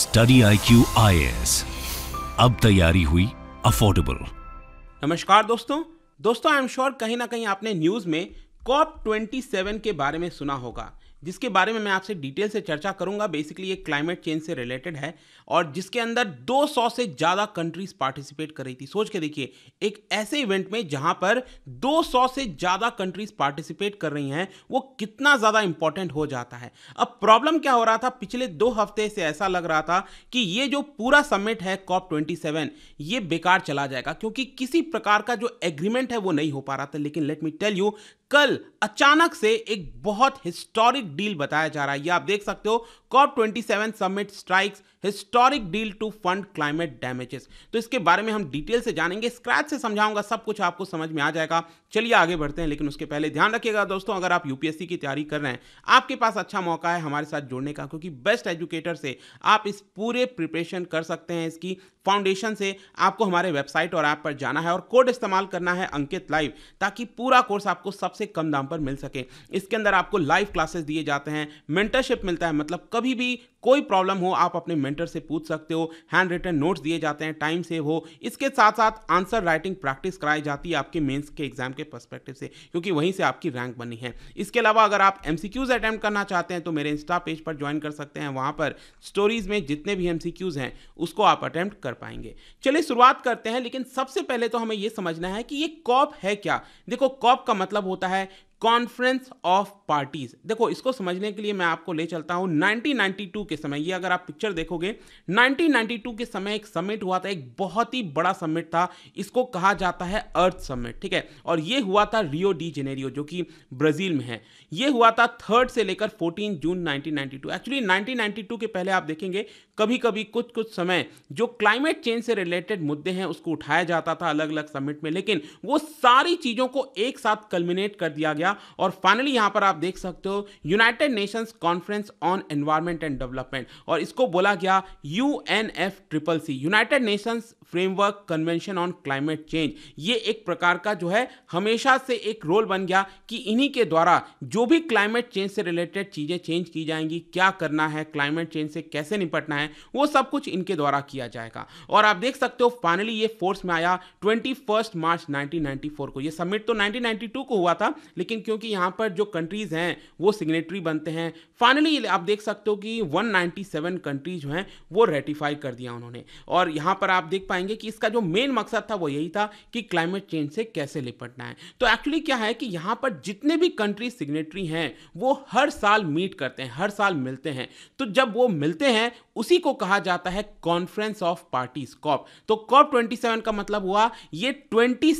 study I Q अब तैयारी हुई अफोर्डेबल नमस्कार दोस्तों दोस्तों आई एम श्योर कहीं ना कहीं आपने न्यूज में कॉप 27 के बारे में सुना होगा जिसके बारे में मैं आपसे डिटेल से चर्चा करूंगा बेसिकली ये क्लाइमेट चेंज से रिलेटेड है और जिसके अंदर 200 से ज़्यादा कंट्रीज पार्टिसिपेट कर रही थी सोच के देखिए एक ऐसे इवेंट में जहां पर 200 से ज़्यादा कंट्रीज पार्टिसिपेट कर रही हैं वो कितना ज़्यादा इंपॉर्टेंट हो जाता है अब प्रॉब्लम क्या हो रहा था पिछले दो हफ्ते से ऐसा लग रहा था कि ये जो पूरा समिट है कॉप ट्वेंटी ये बेकार चला जाएगा क्योंकि किसी प्रकार का जो एग्रीमेंट है वो नहीं हो पा रहा था लेकिन लेट मी टेल यू कल अचानक से एक बहुत हिस्टोरिक डील बताया जा रहा है ये आप देख सकते हो COP 27 summit strikes historic deal to fund climate damages तो इसके बारे में हम डिटेल से जानेंगे स्क्रैच से समझाऊंगा सब कुछ आपको समझ में आ जाएगा चलिए आगे बढ़ते हैं लेकिन उसके पहले ध्यान रखिएगा दोस्तों अगर आप यूपीएससी की तैयारी कर रहे हैं आपके पास अच्छा मौका है हमारे साथ जुड़ने का क्योंकि बेस्ट एजुकेटर से आप इस पूरे प्रिपरेशन कर सकते हैं इसकी फाउंडेशन से आपको हमारे वेबसाइट और ऐप पर जाना है और कोड इस्तेमाल करना है अंकित लाइव ताकि पूरा कोर्स आपको सबसे कम दाम पर मिल सके इसके अंदर आपको लाइव क्लासेस दिए जाते हैं मेंटरशिप मिलता है मतलब कभी भी कोई प्रॉब्लम हो आप अपने मेंटर से पूछ सकते हो हैंड रिटन नोट्स दिए जाते हैं टाइम सेव हो इसके साथ साथ आंसर राइटिंग प्रैक्टिस कराई जाती है आपके मेंस के एग्जाम के पर्सपेक्टिव से क्योंकि वहीं से आपकी रैंक बनी है इसके अलावा अगर आप एम अटैम्प्ट करना चाहते हैं तो मेरे इंस्टा पेज पर ज्वाइन कर सकते हैं वहाँ पर स्टोरीज में जितने भी एम हैं उसको आप अटैम्प्ट कर पाएंगे चलिए शुरुआत करते हैं लेकिन सबसे पहले तो हमें यह समझना है कि ये कॉप है क्या देखो कॉप का मतलब होता है कॉन्फ्रेंस ऑफ पार्टीज देखो इसको समझने के लिए मैं आपको ले चलता हूं 1992 के समय ये अगर आप पिक्चर देखोगे 1992 के समय एक समिट हुआ था एक बहुत ही बड़ा समिट था इसको कहा जाता है अर्थ समिट ठीक है और ये हुआ था रियो डी जेनेरियो जो कि ब्राज़ील में है ये हुआ था थर्ड से लेकर फोर्टीन जून 1992 एक्चुअली 1992 के पहले आप देखेंगे कभी कभी कुछ कुछ समय जो क्लाइमेट चेंज से रिलेटेड मुद्दे हैं उसको उठाया जाता था अलग अलग समिट में लेकिन वो सारी चीज़ों को एक साथ कल्मिनेट कर दिया गया गया और फाइनली यहां पर आप देख सकते हो United Nations conference on environment and development और इसको बोला गया U N F triple C United Nations framework convention on climate change ये एक प्रकार का जो है हमेशा से एक रोल बन गया कि इन्हीं के द्वारा जो भी क्लाइमेट चेंज से रिलेटेड चीज़ें चेंज की जाएंगी क्या करना है क्लाइमेट चेंज से कैसे निपटना है वो सब कुछ इनके द्वारा किया जाएगा और आप देख सकते हो फाइनली ये फोर्स में आया ट्वेंटी मार्च नाइनटीन को यह सबमिट तो नाइनटीन को हुआ था लेकिन लेकिन क्योंकि यहाँ पर जो कंट्रीज़ हैं वो सिग्नेटरी बनते हैं फाइनली आप देख सकते हो कि 197 कंट्रीज जो हैं वो रेटिफाई कर दिया उन्होंने और यहाँ पर आप देख पाएंगे कि इसका जो मेन मकसद था वो यही था कि क्लाइमेट चेंज से कैसे निपटना है तो एक्चुअली क्या है कि यहाँ पर जितने भी कंट्रीज सिग्नेटरी हैं वो हर साल मीट करते हैं हर साल मिलते हैं तो जब वो मिलते हैं उसी को कहा जाता है कॉन्फ्रेंस ऑफ पार्टीज कॉप तो कॉप ट्वेंटी का मतलब हुआ ये ट्वेंटी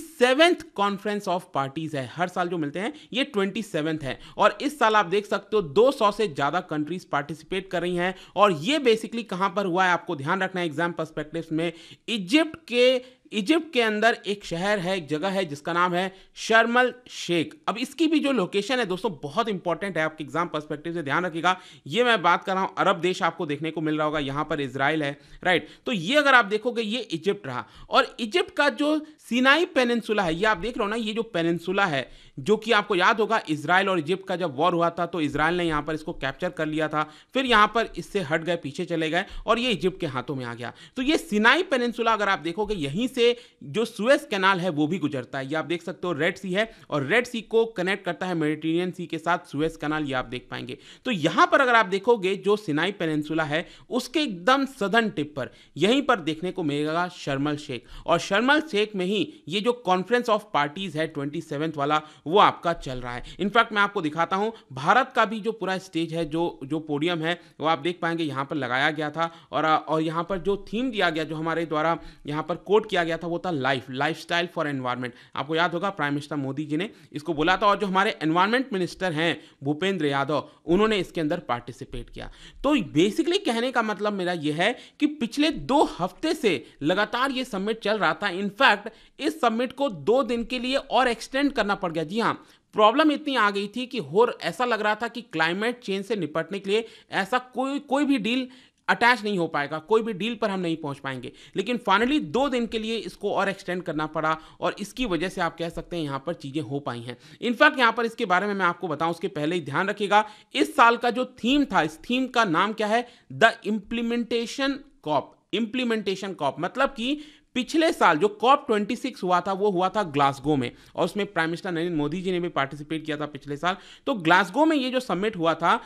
कॉन्फ्रेंस ऑफ पार्टीज है हर साल जो मिलते हैं ये ट्वेंटी है और इस साल आप देख सकते हो 200 से ज़्यादा कंट्रीज पार्टिसिपेट कर रही हैं और ये बेसिकली कहां पर हुआ है आपको ध्यान रखना है एग्जाम परस्पेक्टिव में इजिप्ट के इजिप्ट के अंदर एक शहर है एक जगह है जिसका नाम है शर्मल शेख अब इसकी भी जो लोकेशन है दोस्तों बहुत इंपॉर्टेंट है आपके एग्जाम पर्सपेक्टिव से ध्यान रखिएगा ये मैं बात कर रहा हूँ अरब देश आपको देखने को मिल रहा होगा यहाँ पर इसराइल है राइट तो ये अगर आप देखोगे ये इजिप्ट रहा और इजिप्ट का जो सीनाई पेनसुला है ये आप देख रहे हो ना ये जो पेनसुला है जो कि आपको याद होगा इसराइल और इजिप्ट का जब वॉर हुआ था तो इसराइल ने यहाँ पर इसको कैप्चर कर लिया था फिर यहाँ पर इससे हट गए पीछे चले गए और ये इजिप्ट के हाथों में आ गया तो ये सिनाई पेनसुला अगर आप देखोगे यहीं से जो सुएस कैनाल है वो भी गुजरता है ये आप देख सकते हो रेड सी है और रेड सी को कनेक्ट करता है मेडिटेरियन सी के साथ सुएस कैनाल ये आप देख पाएंगे तो यहाँ पर अगर आप देखोगे जो सिनाई पेनेंसुला है उसके एकदम सदन टिप पर यहीं पर देखने को मिलेगा शर्मल शेख और शर्मल शेख में ही ये जो कॉन्फ्रेंस ऑफ पार्टीज है ट्वेंटी वाला वो आपका चल रहा है इनफैक्ट मैं आपको दिखाता हूँ भारत का भी जो पूरा स्टेज है जो जो पोडियम है वो आप देख पाएंगे यहाँ पर लगाया गया था और और यहाँ पर जो थीम दिया गया जो हमारे द्वारा यहाँ पर कोट किया गया था वो था life lifestyle for environment आपको याद होगा प्राइम मिनिस्टर मोदी जी ने इसको बोला था और जो हमारे एनवायरमेंट मिनिस्टर हैं भूपेंद्र यादव उन्होंने इसके अंदर पार्टिसिपेट किया तो बेसिकली कहने का मतलब मेरा यह है कि पिछले दो हफ्ते से लगातार ये सबमिट चल रहा था इनफैक्ट इस सबमिट को दो दिन के लिए और एक्सटेंड करना पड़ गया जी हाँ प्रॉब्लम इतनी आ गई थी कि हो ऐसा लग रहा था कि क्लाइमेट चेंज से निपटने के लिए ऐसा कोई कोई भी डील अटैच नहीं हो पाएगा कोई भी डील पर हम नहीं पहुंच पाएंगे लेकिन फाइनली दो दिन के लिए इसको और एक्सटेंड करना पड़ा और इसकी वजह से आप कह सकते हैं यहाँ पर चीज़ें हो पाई हैं इनफैक्ट यहाँ पर इसके बारे में मैं आपको बताऊँ उसके पहले ही ध्यान रखिएगा इस साल का जो थीम था इस थीम का नाम क्या है the implementation COP implementation COP मतलब कि पिछले साल जो कॉप 26 हुआ था वो हुआ था ग्लासगो में और उसमें प्राइम मिनिस्टर नरेंद्र मोदी जी ने भी पार्टिसिपेट किया था पिछले साल तो ग्लासगो में ये जो समिट हुआ था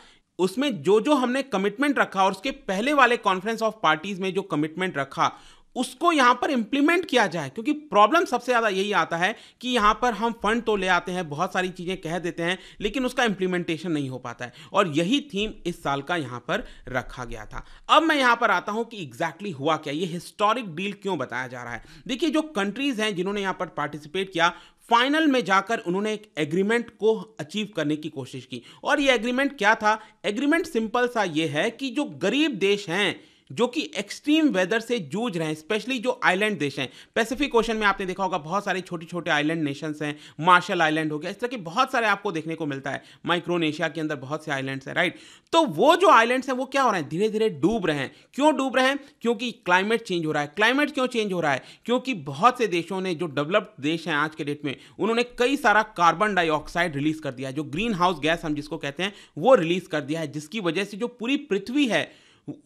उसमें जो जो हमने कमिटमेंट रखा और उसके पहले वाले कॉन्फ्रेंस ऑफ पार्टीज में जो कमिटमेंट रखा उसको यहां पर इंप्लीमेंट किया जाए क्योंकि प्रॉब्लम सबसे ज़्यादा यही आता है कि यहां पर हम फंड तो ले आते हैं बहुत सारी चीज़ें कह देते हैं लेकिन उसका इंप्लीमेंटेशन नहीं हो पाता है और यही थीम इस साल का यहां पर रखा गया था अब मैं यहां पर आता हूं कि एग्जैक्टली exactly हुआ क्या ये हिस्टोरिक डील क्यों बताया जा रहा है देखिए जो कंट्रीज़ हैं जिन्होंने यहां पर पार्टिसिपेट किया फाइनल में जाकर उन्होंने एक एग्रीमेंट को अचीव करने की कोशिश की और ये एग्रीमेंट क्या था एग्रीमेंट सिंपल सा ये है कि जो गरीब देश हैं जो कि एक्सट्रीम वेदर से जूझ रहे हैं स्पेशली जो आइलैंड देश हैं पैसिफिक ओशन में आपने देखा होगा बहुत सारे छोटे छोटे आइलैंड नेशंस हैं मार्शल आइलैंड हो गया इस तरह के बहुत सारे आपको देखने को मिलता है माइक्रोनेशिया के अंदर बहुत से आइलैंड्स हैं राइट तो वो जो आइलैंड्स हैं वो क्या हो रहे हैं धीरे धीरे डूब रहे हैं क्यों डूब रहे हैं क्योंकि क्लाइमेट चेंज हो रहा है क्लाइमेट क्यों चेंज हो रहा है क्योंकि बहुत से देशों ने जो डेवलप्ड देश हैं आज के डेट में उन्होंने कई सारा कार्बन डाइऑक्साइड रिलीज कर दिया जो ग्रीन हाउस गैस हम जिसको कहते हैं वो रिलीज कर दिया है जिसकी वजह से जो पूरी पृथ्वी है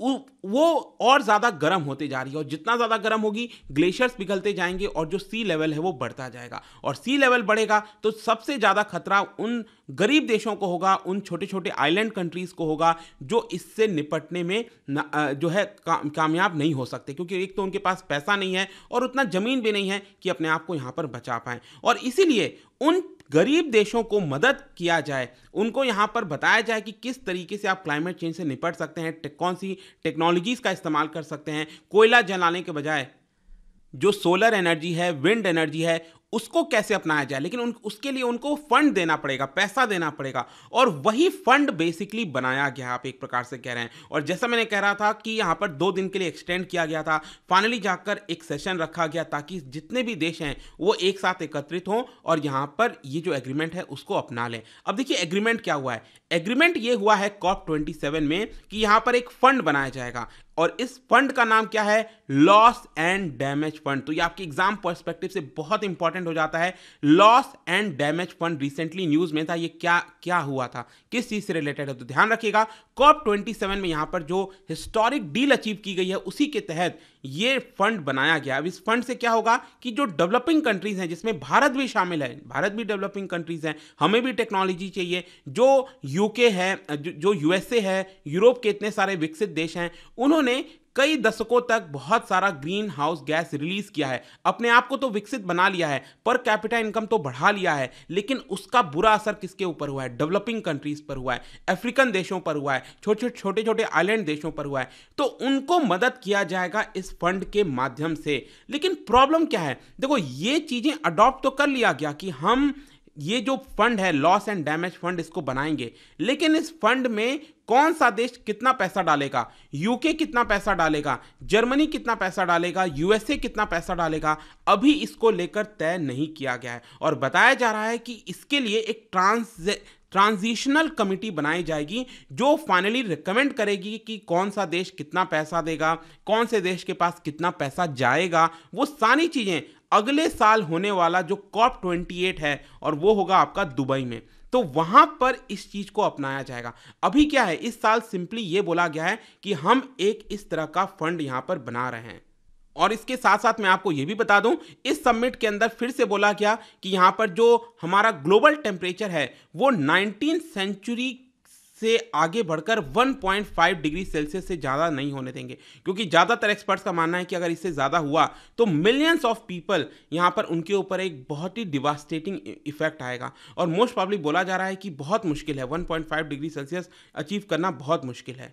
वो और ज़्यादा गर्म होते जा रही है और जितना ज़्यादा गर्म होगी ग्लेशियर्स पिघलते जाएंगे और जो सी लेवल है वो बढ़ता जाएगा और सी लेवल बढ़ेगा तो सबसे ज़्यादा खतरा उन गरीब देशों को होगा उन छोटे छोटे आइलैंड कंट्रीज़ को होगा जो इससे निपटने में जो है का, कामयाब नहीं हो सकते क्योंकि एक तो उनके पास पैसा नहीं है और उतना ज़मीन भी नहीं है कि अपने आप को यहाँ पर बचा पाएँ और इसीलिए उन गरीब देशों को मदद किया जाए उनको यहाँ पर बताया जाए कि किस तरीके से आप क्लाइमेट चेंज से निपट सकते हैं कौन सी टेक्नोलॉजीज़ का इस्तेमाल कर सकते हैं कोयला जलाने के बजाय जो सोलर एनर्जी है विंड एनर्जी है उसको कैसे अपनाया जाए लेकिन उन उसके लिए उनको फंड देना पड़ेगा पैसा देना पड़ेगा और वही फंड बेसिकली बनाया गया आप एक प्रकार से कह रहे हैं और जैसा मैंने कह रहा था कि यहाँ पर दो दिन के लिए एक्सटेंड किया गया था फाइनली जाकर एक सेशन रखा गया ताकि जितने भी देश हैं वो एक साथ एकत्रित हों और यहाँ पर ये जो एग्रीमेंट है उसको अपना लें अब देखिए एग्रीमेंट क्या हुआ है एग्रीमेंट ये हुआ है कॉप ट्वेंटी में कि यहाँ पर एक फंड बनाया जाएगा और इस फंड का नाम क्या है लॉस एंड डैमेज फंड तो ये आपके एग्जाम पर्सपेक्टिव से बहुत इंपॉर्टेंट एक्सपेंड हो जाता है loss and damage fund recently news में था ये क्या क्या हुआ था किस चीज से रिलेटेड है तो ध्यान रखिएगा कॉप ट्वेंटी सेवन में यहां पर जो हिस्टोरिक डील अचीव की गई है उसी के तहत ये फंड बनाया गया अब इस फंड से क्या होगा कि जो डेवलपिंग कंट्रीज हैं जिसमें भारत भी शामिल है भारत भी डेवलपिंग कंट्रीज हैं हमें भी टेक्नोलॉजी चाहिए जो यूके है जो यूएसए है यूरोप के इतने सारे विकसित देश हैं उन्होंने कई दशकों तक बहुत सारा ग्रीन हाउस गैस रिलीज किया है अपने आप को तो विकसित बना लिया है पर कैपिटल इनकम तो बढ़ा लिया है लेकिन उसका बुरा असर किसके ऊपर हुआ है डेवलपिंग कंट्रीज पर हुआ है अफ्रीकन देशों पर हुआ है छोटे छोटे छोटे छोटे आइलैंड देशों पर हुआ है तो उनको मदद किया जाएगा इस फंड के माध्यम से लेकिन प्रॉब्लम क्या है देखो ये चीजें अडॉप्ट तो कर लिया गया कि हम ये जो फंड है लॉस एंड डैमेज फंड इसको बनाएंगे लेकिन इस फंड में कौन सा देश कितना पैसा डालेगा यूके कितना पैसा डालेगा जर्मनी कितना पैसा डालेगा यूएसए कितना पैसा डालेगा अभी इसको लेकर तय नहीं किया गया है और बताया जा रहा है कि इसके लिए एक ट्रांस ट्रांजिशनल कमिटी बनाई जाएगी जो फाइनली रिकमेंड करेगी कि कौन सा देश कितना पैसा देगा कौन से देश के पास कितना पैसा जाएगा वो सारी चीज़ें अगले साल होने वाला जो कॉप ट्वेंटी एट है और वो होगा आपका दुबई में तो वहां पर इस चीज को अपनाया जाएगा अभी क्या है इस साल सिंपली ये बोला गया है कि हम एक इस तरह का फंड यहां पर बना रहे हैं और इसके साथ साथ मैं आपको यह भी बता दूं इस समिट के अंदर फिर से बोला गया कि यहां पर जो हमारा ग्लोबल टेम्परेचर है वो नाइनटीन सेंचुरी से आगे बढ़कर 1.5 डिग्री सेल्सियस से ज़्यादा नहीं होने देंगे क्योंकि ज़्यादातर एक्सपर्ट्स का मानना है कि अगर इससे ज़्यादा हुआ तो मिलियंस ऑफ पीपल यहाँ पर उनके ऊपर एक बहुत ही डिवास्टेटिंग इफेक्ट e- आएगा और मोस्ट पब्लिक बोला जा रहा है कि बहुत मुश्किल है 1.5 डिग्री सेल्सियस अचीव करना बहुत मुश्किल है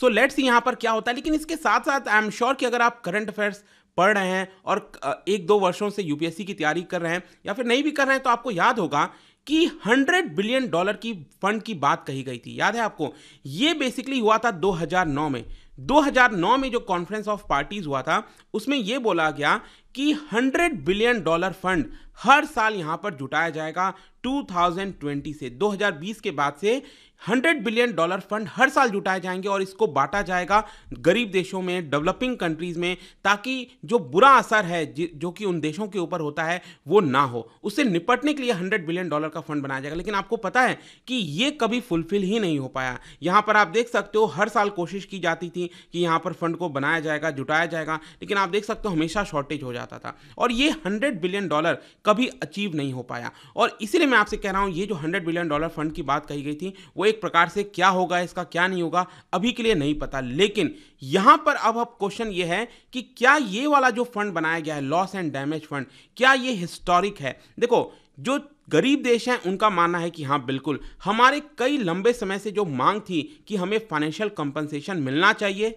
सो लेट्स यहाँ पर क्या होता है लेकिन इसके साथ साथ आई एम श्योर कि अगर आप करंट अफेयर्स पढ़ रहे हैं और एक दो वर्षों से यूपीएससी की तैयारी कर रहे हैं या फिर नहीं भी कर रहे हैं तो आपको याद होगा कि 100 बिलियन डॉलर की फंड की बात कही गई थी याद है आपको ये बेसिकली हुआ था 2009 में 2009 में जो कॉन्फ्रेंस ऑफ पार्टीज हुआ था उसमें ये बोला गया कि 100 बिलियन डॉलर फंड हर साल यहां पर जुटाया जाएगा 2020 से 2020 के बाद से हंड्रेड बिलियन डॉलर फंड हर साल जुटाए जाएंगे और इसको बांटा जाएगा गरीब देशों में डेवलपिंग कंट्रीज़ में ताकि जो बुरा असर है जो कि उन देशों के ऊपर होता है वो ना हो उससे निपटने के लिए हंड्रेड बिलियन डॉलर का फंड बनाया जाएगा लेकिन आपको पता है कि ये कभी फुलफिल ही नहीं हो पाया यहाँ पर आप देख सकते हो हर साल कोशिश की जाती थी कि यहाँ पर फंड को बनाया जाएगा जुटाया जाएगा लेकिन आप देख सकते हो हमेशा शॉर्टेज हो जाता था और ये हंड्रेड बिलियन डॉलर कभी अचीव नहीं हो पाया और इसीलिए मैं आपसे कह रहा हूँ ये जो हंड्रेड बिलियन डॉलर फंड की बात कही गई थी वो एक एक प्रकार से क्या होगा इसका क्या नहीं होगा अभी के लिए नहीं पता लेकिन यहां पर अब अब क्वेश्चन ये है कि क्या ये वाला जो फंड बनाया गया है लॉस एंड डैमेज फंड क्या ये हिस्टोरिक है देखो जो गरीब देश हैं उनका मानना है कि हाँ बिल्कुल हमारे कई लंबे समय से जो मांग थी कि हमें फाइनेंशियल कंपनसेशन मिलना चाहिए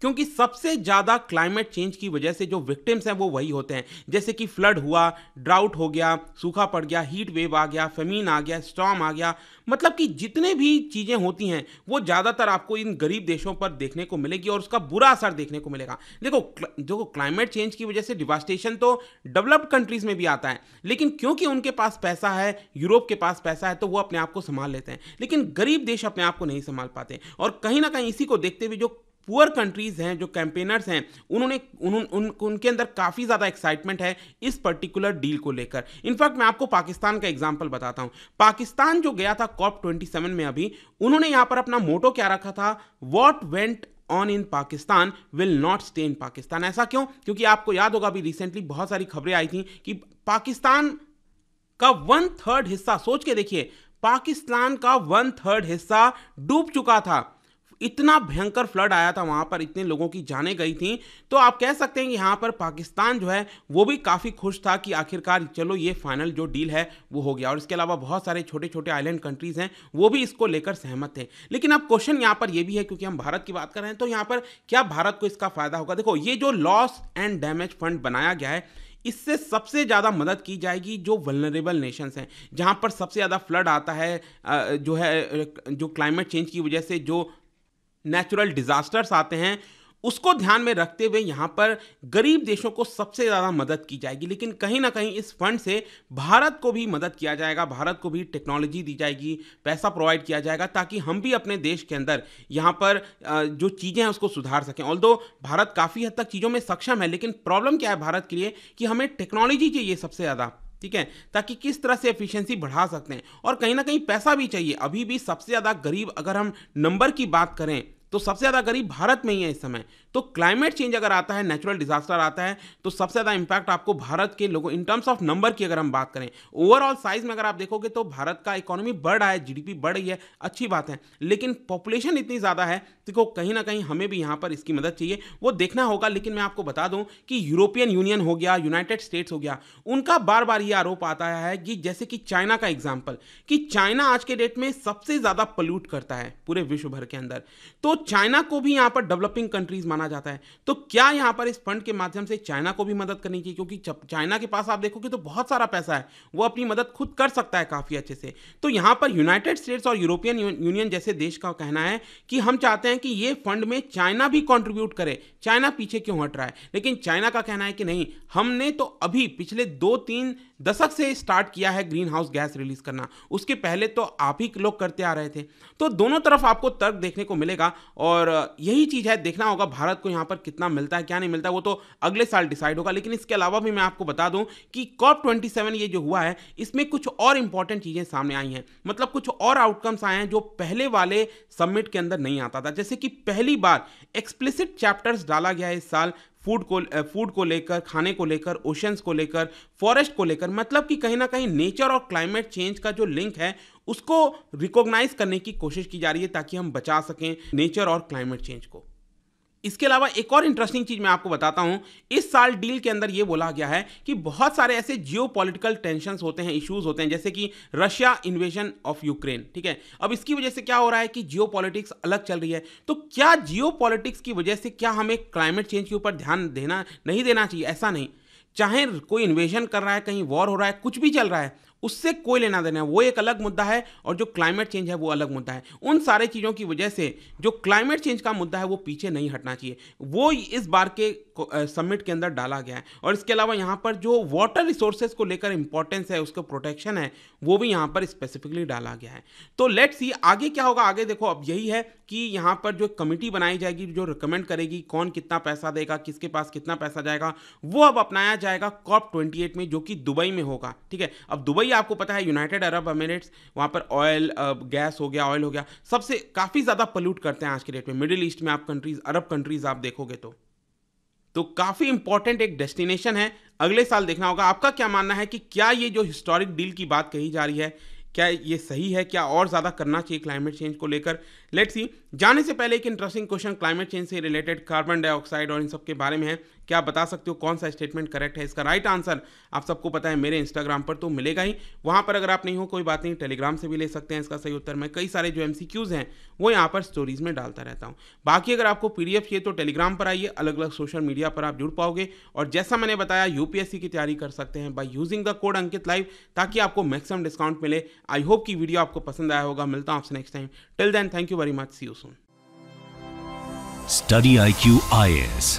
क्योंकि सबसे ज़्यादा क्लाइमेट चेंज की वजह से जो विक्टिम्स हैं वो वही होते हैं जैसे कि फ्लड हुआ ड्राउट हो गया सूखा पड़ गया हीट वेव आ गया फेमीन आ गया स्टॉम आ गया मतलब कि जितने भी चीज़ें होती हैं वो ज़्यादातर आपको इन गरीब देशों पर देखने को मिलेगी और उसका बुरा असर देखने को मिलेगा देखो देखो क्लाइमेट चेंज की वजह से डिवास्टेशन तो डेवलप्ड कंट्रीज़ में भी आता है लेकिन क्योंकि उनके पास पैसा है यूरोप के पास पैसा है तो वो अपने आप को संभाल लेते हैं लेकिन गरीब देश अपने आप को नहीं संभाल पाते और कहीं ना कहीं इसी को देखते हुए जो पुअर कंट्रीज़ हैं जो कैंपेनर्स हैं उन्होंने उन, उन, उनके अंदर काफ़ी ज़्यादा एक्साइटमेंट है इस पर्टिकुलर डील को लेकर इनफैक्ट मैं आपको पाकिस्तान का एग्जाम्पल बताता हूँ पाकिस्तान जो गया था कॉप ट्वेंटी में अभी उन्होंने यहाँ पर अपना मोटो क्या रखा था what went on in Pakistan will not stay in Pakistan ऐसा क्यों क्योंकि आपको याद होगा अभी रिसेंटली बहुत सारी खबरें आई थी कि पाकिस्तान का वन थर्ड हिस्सा सोच के देखिए पाकिस्तान का वन थर्ड हिस्सा डूब चुका था इतना भयंकर फ्लड आया था वहाँ पर इतने लोगों की जाने गई थी तो आप कह सकते हैं कि यहाँ पर पाकिस्तान जो है वो भी काफ़ी खुश था कि आखिरकार चलो ये फाइनल जो डील है वो हो गया और इसके अलावा बहुत सारे छोटे छोटे आइलैंड कंट्रीज़ हैं वो भी इसको लेकर सहमत थे लेकिन अब क्वेश्चन यहाँ पर ये भी है क्योंकि हम भारत की बात कर रहे हैं तो यहाँ पर क्या भारत को इसका फ़ायदा होगा देखो ये जो लॉस एंड डैमेज फंड बनाया गया है इससे सबसे ज़्यादा मदद की जाएगी जो वलनरेबल नेशंस हैं जहाँ पर सबसे ज़्यादा फ्लड आता है जो है जो क्लाइमेट चेंज की वजह से जो नेचुरल डिज़ास्टर्स आते हैं उसको ध्यान में रखते हुए यहाँ पर गरीब देशों को सबसे ज़्यादा मदद की जाएगी लेकिन कहीं ना कहीं इस फंड से भारत को भी मदद किया जाएगा भारत को भी टेक्नोलॉजी दी जाएगी पैसा प्रोवाइड किया जाएगा ताकि हम भी अपने देश के अंदर यहाँ पर जो चीज़ें हैं उसको सुधार सकें ऑल भारत काफ़ी हद तक चीज़ों में सक्षम है लेकिन प्रॉब्लम क्या है भारत के लिए कि हमें टेक्नोलॉजी चाहिए सबसे ज़्यादा ठीक है ताकि किस तरह से एफिशिएंसी बढ़ा सकते हैं और कहीं ना कहीं पैसा भी चाहिए अभी भी सबसे ज़्यादा गरीब अगर हम नंबर की बात करें तो सबसे ज़्यादा गरीब भारत में ही है इस समय तो क्लाइमेट चेंज अगर आता है नेचुरल डिजास्टर आता है तो सबसे ज़्यादा इंपैक्ट आपको भारत के लोगों इन टर्म्स ऑफ नंबर की अगर हम बात करें ओवरऑल साइज में अगर आप देखोगे तो भारत का इकोनॉमी बढ़ रहा है जीडीपी बढ़ रही है अच्छी बात है लेकिन पॉपुलेशन इतनी ज़्यादा है तो कहीं ना कहीं हमें भी यहां पर इसकी मदद चाहिए वो देखना होगा लेकिन मैं आपको बता दूं कि यूरोपियन यूनियन हो गया यूनाइटेड स्टेट्स हो गया उनका बार बार ये आरोप आता है कि जैसे कि चाइना का एग्जाम्पल कि चाइना आज के डेट में सबसे ज़्यादा पोल्यूट करता है पूरे विश्व भर के अंदर तो चाइना को भी यहां पर डेवलपिंग कंट्रीज माना जाता है तो क्या यहां पर इस फंड के माध्यम से चाइना को भी मदद करनी चाहिए क्योंकि चाइना के पास आप देखोगे तो बहुत सारा पैसा है वो अपनी मदद खुद कर सकता है काफ़ी अच्छे से तो यहां पर यूनाइटेड स्टेट्स और यूरोपियन यूनियन जैसे देश का कहना है कि हम चाहते हैं कि ये फंड में चाइना भी कॉन्ट्रीब्यूट करे चाइना पीछे क्यों हट रहा है लेकिन चाइना का कहना है कि नहीं हमने तो अभी पिछले दो तीन दशक से स्टार्ट किया है ग्रीन हाउस गैस रिलीज करना उसके पहले तो आप ही लोग करते आ रहे थे तो दोनों तरफ आपको तर्क देखने को मिलेगा और यही चीज़ है देखना होगा भारत को यहाँ पर कितना मिलता है क्या नहीं मिलता वो तो अगले साल डिसाइड होगा लेकिन इसके अलावा भी मैं आपको बता दूँ कि कॉप ट्वेंटी सेवन ये जो हुआ है इसमें कुछ और इंपॉर्टेंट चीज़ें सामने आई हैं मतलब कुछ और आउटकम्स आए हैं जो पहले वाले समिट के अंदर नहीं आता था जैसे कि पहली बार एक्सप्लिसिट चैप्टर्स डाला गया है इस साल फूड को फूड को लेकर खाने को लेकर ओशंस को लेकर फॉरेस्ट को लेकर मतलब कि कहीं ना कहीं नेचर और क्लाइमेट चेंज का जो लिंक है उसको रिकॉग्नाइज करने की कोशिश की जा रही है ताकि हम बचा सकें नेचर और क्लाइमेट चेंज को इसके अलावा एक और इंटरेस्टिंग चीज़ मैं आपको बताता हूं इस साल डील के अंदर यह बोला गया है कि बहुत सारे ऐसे जियो पॉलिटिकल टेंशन होते हैं इश्यूज होते हैं जैसे कि रशिया इन्वेजन ऑफ यूक्रेन ठीक है अब इसकी वजह से क्या हो रहा है कि जियो अलग चल रही है तो क्या जियो की वजह से क्या हमें क्लाइमेट चेंज के ऊपर ध्यान देना नहीं देना चाहिए ऐसा नहीं चाहे कोई इन्वेजन कर रहा है कहीं वॉर हो रहा है कुछ भी चल रहा है उससे कोई लेना देना है वो एक अलग मुद्दा है और जो क्लाइमेट चेंज है वो अलग मुद्दा है उन सारे चीज़ों की वजह से जो क्लाइमेट चेंज का मुद्दा है वो पीछे नहीं हटना चाहिए वो इस बार के समिट के अंदर डाला गया है और इसके अलावा यहाँ पर जो वाटर रिसोर्सेज को लेकर इंपॉर्टेंस है उसका प्रोटेक्शन है वो भी यहाँ पर स्पेसिफिकली डाला गया है तो लेट सी आगे क्या होगा आगे देखो अब यही है कि यहाँ पर जो कमेटी बनाई जाएगी जो रिकमेंड करेगी कौन कितना पैसा देगा किसके पास कितना पैसा जाएगा वो अब अपनाया जाएगा कॉप ट्वेंटी में जो कि दुबई में होगा ठीक है अब दुबई दुबई आपको पता है यूनाइटेड अरब अमीरेट्स वहाँ पर ऑयल गैस हो गया ऑयल हो गया सबसे काफ़ी ज़्यादा पल्यूट करते हैं आज के डेट में मिडिल ईस्ट में आप कंट्रीज अरब कंट्रीज आप देखोगे तो तो काफ़ी इंपॉर्टेंट एक डेस्टिनेशन है अगले साल देखना होगा आपका क्या मानना है कि क्या ये जो हिस्टोरिक डील की बात कही जा रही है क्या ये सही है क्या और ज़्यादा करना चाहिए क्लाइमेट चेंज को लेकर लेट्स सी जाने से पहले एक इंटरेस्टिंग क्वेश्चन क्लाइमेट चेंज से रिलेटेड कार्बन डाइऑक्साइड और इन सब के बारे में है क्या बता सकते हो कौन सा स्टेटमेंट करेक्ट है इसका राइट आंसर आप सबको पता है मेरे इंस्टाग्राम पर तो मिलेगा ही वहां पर अगर आप नहीं हो कोई बात नहीं टेलीग्राम से भी ले सकते हैं इसका सही उत्तर मैं कई सारे जो एम हैं वो यहाँ पर स्टोरीज में डालता रहता हूँ बाकी अगर आपको पीडीएफ चाहिए तो टेलीग्राम पर आइए अलग अलग सोशल मीडिया पर आप जुड़ पाओगे और जैसा मैंने बताया यूपीएससी की तैयारी कर सकते हैं by using the code Ankit live ताकि आपको मैक्सिमम डिस्काउंट मिले आई होप की वीडियो आपको पसंद आया होगा मिलता हूँ आपसे next time till then thank you very much see you soon Study I IS